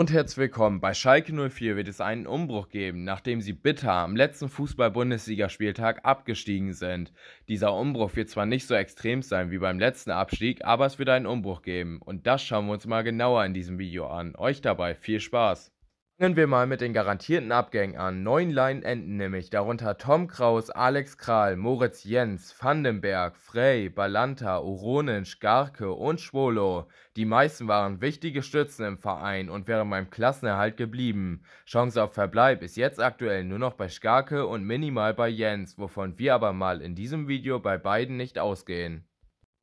Und herzlich willkommen. Bei Schalke 04 wird es einen Umbruch geben, nachdem sie bitter am letzten Fußball-Bundesligaspieltag abgestiegen sind. Dieser Umbruch wird zwar nicht so extrem sein wie beim letzten Abstieg, aber es wird einen Umbruch geben. Und das schauen wir uns mal genauer in diesem Video an. Euch dabei viel Spaß! Fangen wir mal mit den garantierten Abgängen an. Neun Line enden nämlich, darunter Tom Kraus, Alex Kral, Moritz Jens, Vandenberg, Frey, Balanta, Uronic, Garke und Schwolo. Die meisten waren wichtige Stützen im Verein und wären beim Klassenerhalt geblieben. Chance auf Verbleib ist jetzt aktuell nur noch bei Skarke und minimal bei Jens, wovon wir aber mal in diesem Video bei beiden nicht ausgehen.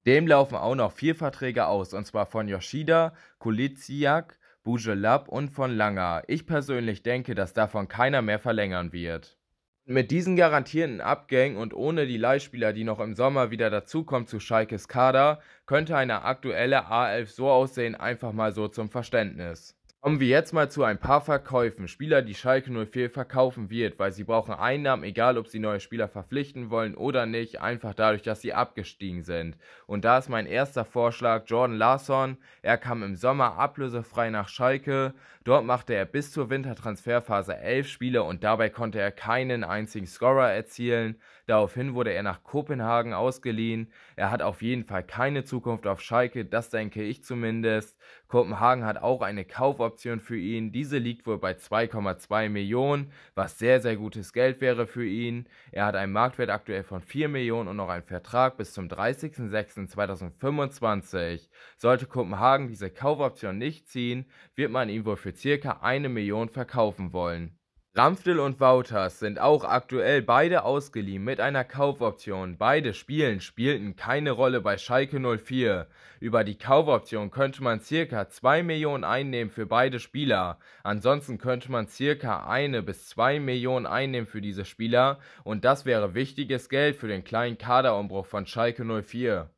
Dem laufen auch noch vier Verträge aus, und zwar von Yoshida, Kuliziak, Bujelab und von Langer. Ich persönlich denke, dass davon keiner mehr verlängern wird. Mit diesen garantierten Abgängen und ohne die Leihspieler, die noch im Sommer wieder dazukommen zu Schalkes Kader, könnte eine aktuelle A11 so aussehen, einfach mal so zum Verständnis. Kommen wir jetzt mal zu ein paar Verkäufen. Spieler, die Schalke 04 verkaufen wird, weil sie brauchen Einnahmen, egal ob sie neue Spieler verpflichten wollen oder nicht, einfach dadurch, dass sie abgestiegen sind. Und da ist mein erster Vorschlag Jordan Larsson. Er kam im Sommer ablösefrei nach Schalke. Dort machte er bis zur Wintertransferphase 11 Spiele und dabei konnte er keinen einzigen Scorer erzielen. Daraufhin wurde er nach Kopenhagen ausgeliehen. Er hat auf jeden Fall keine Zukunft auf Schalke, das denke ich zumindest. Kopenhagen hat auch eine Kauf Kaufoption für ihn. Diese liegt wohl bei 2,2 Millionen, was sehr, sehr gutes Geld wäre für ihn. Er hat einen Marktwert aktuell von 4 Millionen und noch einen Vertrag bis zum 30.06.2025. Sollte Kopenhagen diese Kaufoption nicht ziehen, wird man ihn wohl für circa eine Million verkaufen wollen. Ramftel und Wouters sind auch aktuell beide ausgeliehen mit einer Kaufoption. Beide Spielen spielten keine Rolle bei Schalke 04. Über die Kaufoption könnte man circa 2 Millionen einnehmen für beide Spieler. Ansonsten könnte man circa 1 bis 2 Millionen einnehmen für diese Spieler und das wäre wichtiges Geld für den kleinen Kaderumbruch von Schalke 04.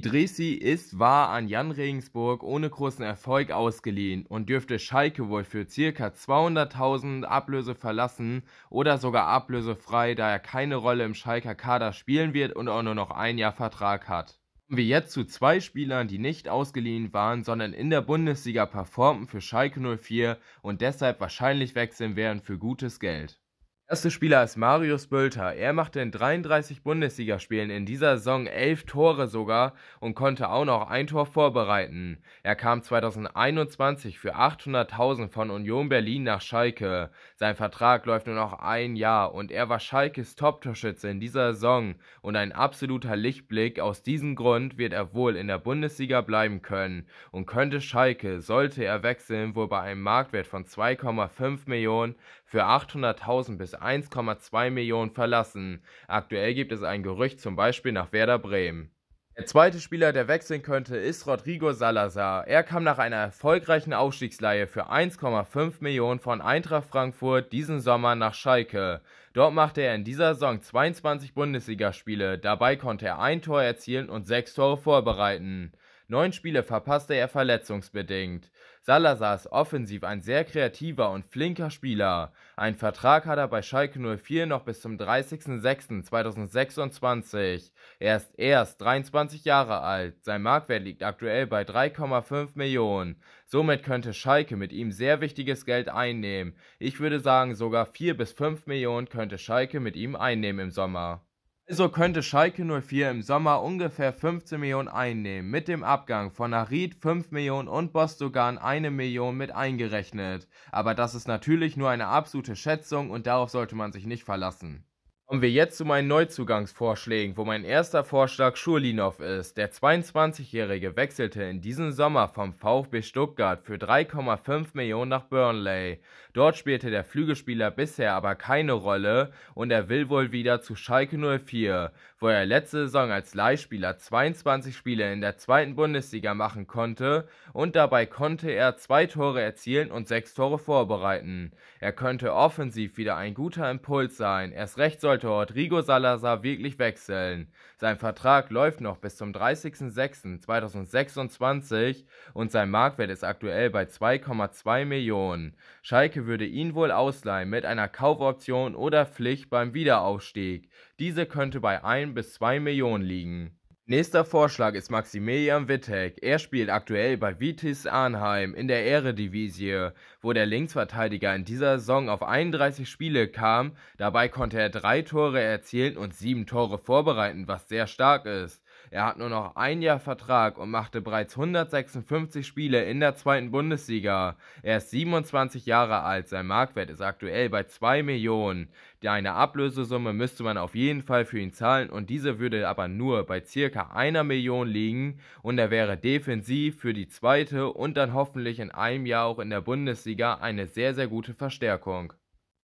Idrissi ist, wahr an Jan Regensburg ohne großen Erfolg ausgeliehen und dürfte Schalke wohl für ca. 200.000 Ablöse verlassen oder sogar ablösefrei, da er keine Rolle im Schalker Kader spielen wird und auch nur noch ein Jahr Vertrag hat. Kommen wir jetzt zu zwei Spielern, die nicht ausgeliehen waren, sondern in der Bundesliga performten für Schalke 04 und deshalb wahrscheinlich wechseln werden für gutes Geld. Erster Spieler ist Marius Bülter. Er machte in 33 Bundesligaspielen in dieser Saison 11 Tore sogar und konnte auch noch ein Tor vorbereiten. Er kam 2021 für 800.000 von Union Berlin nach Schalke. Sein Vertrag läuft nur noch ein Jahr und er war Schalkes Top-Torschütze in dieser Saison und ein absoluter Lichtblick. Aus diesem Grund wird er wohl in der Bundesliga bleiben können und könnte Schalke, sollte er wechseln, wohl bei einem Marktwert von 2,5 Millionen für 800.000 bis 1,2 Millionen verlassen. Aktuell gibt es ein Gerücht zum Beispiel nach Werder Bremen. Der zweite Spieler, der wechseln könnte, ist Rodrigo Salazar. Er kam nach einer erfolgreichen Aufstiegsleihe für 1,5 Millionen von Eintracht Frankfurt diesen Sommer nach Schalke. Dort machte er in dieser Saison 22 Bundesligaspiele. Dabei konnte er ein Tor erzielen und sechs Tore vorbereiten. Neun Spiele verpasste er verletzungsbedingt. Salazar ist offensiv ein sehr kreativer und flinker Spieler. Einen Vertrag hat er bei Schalke 04 noch bis zum 30.06.2026. Er ist erst 23 Jahre alt. Sein Marktwert liegt aktuell bei 3,5 Millionen. Somit könnte Schalke mit ihm sehr wichtiges Geld einnehmen. Ich würde sagen, sogar 4 bis 5 Millionen könnte Schalke mit ihm einnehmen im Sommer. Also könnte Schalke 04 im Sommer ungefähr 15 Millionen einnehmen, mit dem Abgang von Harit 5 Millionen und Bostogan 1 Million mit eingerechnet. Aber das ist natürlich nur eine absolute Schätzung und darauf sollte man sich nicht verlassen. Kommen wir jetzt zu meinen Neuzugangsvorschlägen, wo mein erster Vorschlag Schulinov ist. Der 22-Jährige wechselte in diesem Sommer vom VfB Stuttgart für 3,5 Millionen nach Burnley. Dort spielte der Flügelspieler bisher aber keine Rolle und er will wohl wieder zu Schalke 04, wo er letzte Saison als Leihspieler 22 Spiele in der zweiten Bundesliga machen konnte und dabei konnte er zwei Tore erzielen und sechs Tore vorbereiten. Er könnte offensiv wieder ein guter Impuls sein, erst recht soll sollte Rodrigo Salazar wirklich wechseln. Sein Vertrag läuft noch bis zum 30.06.2026 und sein Marktwert ist aktuell bei 2,2 Millionen. Schalke würde ihn wohl ausleihen mit einer Kaufoption oder Pflicht beim Wiederaufstieg. Diese könnte bei 1 bis 2 Millionen liegen. Nächster Vorschlag ist Maximilian Wittek. Er spielt aktuell bei Vitis Arnheim in der Eredivisie, wo der Linksverteidiger in dieser Saison auf 31 Spiele kam. Dabei konnte er drei Tore erzielen und sieben Tore vorbereiten, was sehr stark ist. Er hat nur noch ein Jahr Vertrag und machte bereits 156 Spiele in der zweiten Bundesliga. Er ist 27 Jahre alt, sein Marktwert ist aktuell bei 2 Millionen. Eine Ablösesumme müsste man auf jeden Fall für ihn zahlen und diese würde aber nur bei circa einer Million liegen und er wäre defensiv für die zweite und dann hoffentlich in einem Jahr auch in der Bundesliga eine sehr, sehr gute Verstärkung.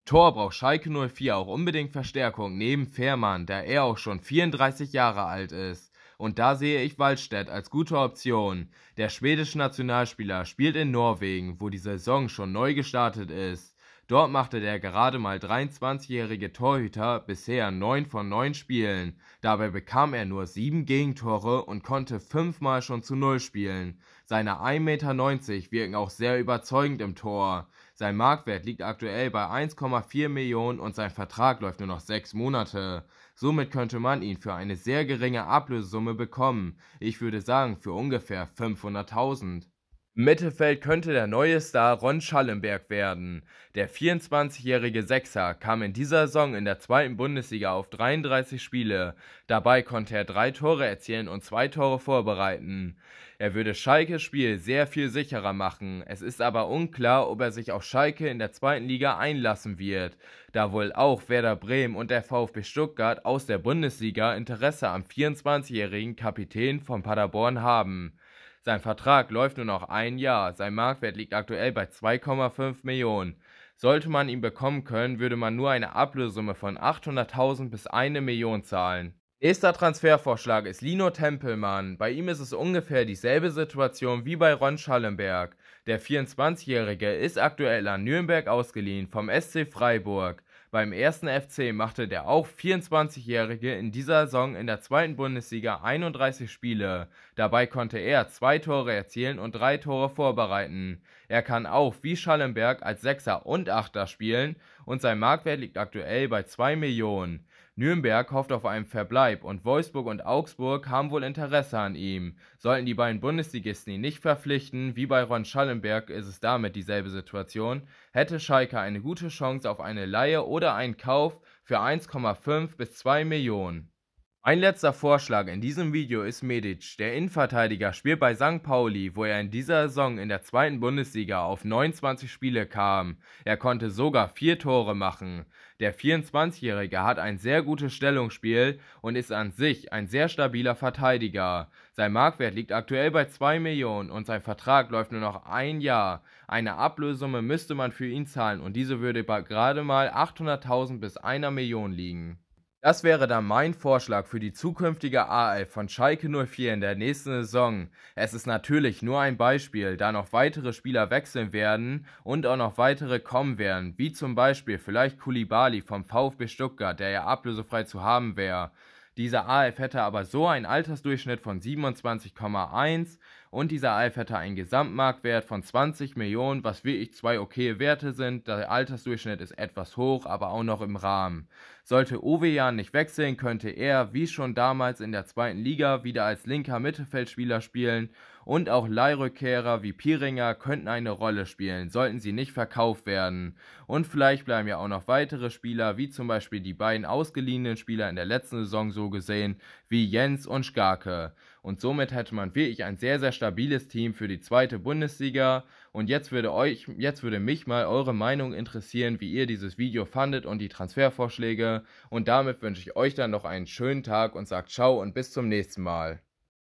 Tor braucht Schalke 04 auch unbedingt Verstärkung neben Fährmann, da er auch schon 34 Jahre alt ist. Und da sehe ich Waldstedt als gute Option. Der schwedische Nationalspieler spielt in Norwegen, wo die Saison schon neu gestartet ist. Dort machte der gerade mal 23-jährige Torhüter bisher 9 von 9 Spielen. Dabei bekam er nur 7 Gegentore und konnte 5 Mal schon zu Null spielen. Seine 1,90 Meter wirken auch sehr überzeugend im Tor. Sein Marktwert liegt aktuell bei 1,4 Millionen und sein Vertrag läuft nur noch sechs Monate. Somit könnte man ihn für eine sehr geringe Ablösesumme bekommen. Ich würde sagen für ungefähr 500.000. Mittelfeld könnte der neue Star Ron Schallenberg werden. Der 24-jährige Sechser kam in dieser Saison in der zweiten Bundesliga auf 33 Spiele. Dabei konnte er drei Tore erzielen und zwei Tore vorbereiten. Er würde Schalkes Spiel sehr viel sicherer machen. Es ist aber unklar, ob er sich auf Schalke in der zweiten Liga einlassen wird, da wohl auch Werder Bremen und der VfB Stuttgart aus der Bundesliga Interesse am 24-jährigen Kapitän von Paderborn haben. Sein Vertrag läuft nur noch ein Jahr, sein Marktwert liegt aktuell bei 2,5 Millionen. Sollte man ihn bekommen können, würde man nur eine Ablösesumme von 800.000 bis 1 Million zahlen. Nächster Transfervorschlag ist Lino Tempelmann. Bei ihm ist es ungefähr dieselbe Situation wie bei Ron Schallenberg. Der 24-Jährige ist aktuell an Nürnberg ausgeliehen vom SC Freiburg. Beim ersten FC machte der auch 24-Jährige in dieser Saison in der zweiten Bundesliga 31 Spiele. Dabei konnte er zwei Tore erzielen und drei Tore vorbereiten. Er kann auch wie Schallenberg als Sechser und Achter spielen und sein Marktwert liegt aktuell bei 2 Millionen. Nürnberg hofft auf einen Verbleib und Wolfsburg und Augsburg haben wohl Interesse an ihm. Sollten die beiden Bundesligisten ihn nicht verpflichten, wie bei Ron Schallenberg ist es damit dieselbe Situation, hätte Schalke eine gute Chance auf eine Leihe oder einen Kauf für 1,5 bis 2 Millionen. Mein letzter Vorschlag in diesem Video ist Medic. Der Innenverteidiger spielt bei St. Pauli, wo er in dieser Saison in der zweiten Bundesliga auf 29 Spiele kam. Er konnte sogar vier Tore machen. Der 24-Jährige hat ein sehr gutes Stellungsspiel und ist an sich ein sehr stabiler Verteidiger. Sein Marktwert liegt aktuell bei 2 Millionen und sein Vertrag läuft nur noch ein Jahr. Eine Ablösumme müsste man für ihn zahlen und diese würde bei gerade mal 800.000 bis einer Million liegen. Das wäre dann mein Vorschlag für die zukünftige AF von Schalke 04 in der nächsten Saison. Es ist natürlich nur ein Beispiel, da noch weitere Spieler wechseln werden und auch noch weitere kommen werden, wie zum Beispiel vielleicht Kulibali vom VfB Stuttgart, der ja ablösefrei zu haben wäre. Dieser AF hätte aber so einen Altersdurchschnitt von 27,1 und dieser Alf hätte einen Gesamtmarktwert von 20 Millionen, was wirklich zwei okaye Werte sind. Der Altersdurchschnitt ist etwas hoch, aber auch noch im Rahmen. Sollte Ovejan nicht wechseln, könnte er, wie schon damals in der zweiten Liga, wieder als linker Mittelfeldspieler spielen und auch Leihrückkehrer wie Piringer könnten eine Rolle spielen, sollten sie nicht verkauft werden. Und vielleicht bleiben ja auch noch weitere Spieler, wie zum Beispiel die beiden ausgeliehenen Spieler in der letzten Saison so gesehen, wie Jens und Skarke. Und somit hätte man wirklich ein sehr, sehr stabiles Team für die zweite Bundesliga. Und jetzt würde euch, jetzt würde mich mal eure Meinung interessieren, wie ihr dieses Video fandet und die Transfervorschläge. Und damit wünsche ich euch dann noch einen schönen Tag und sagt ciao und bis zum nächsten Mal.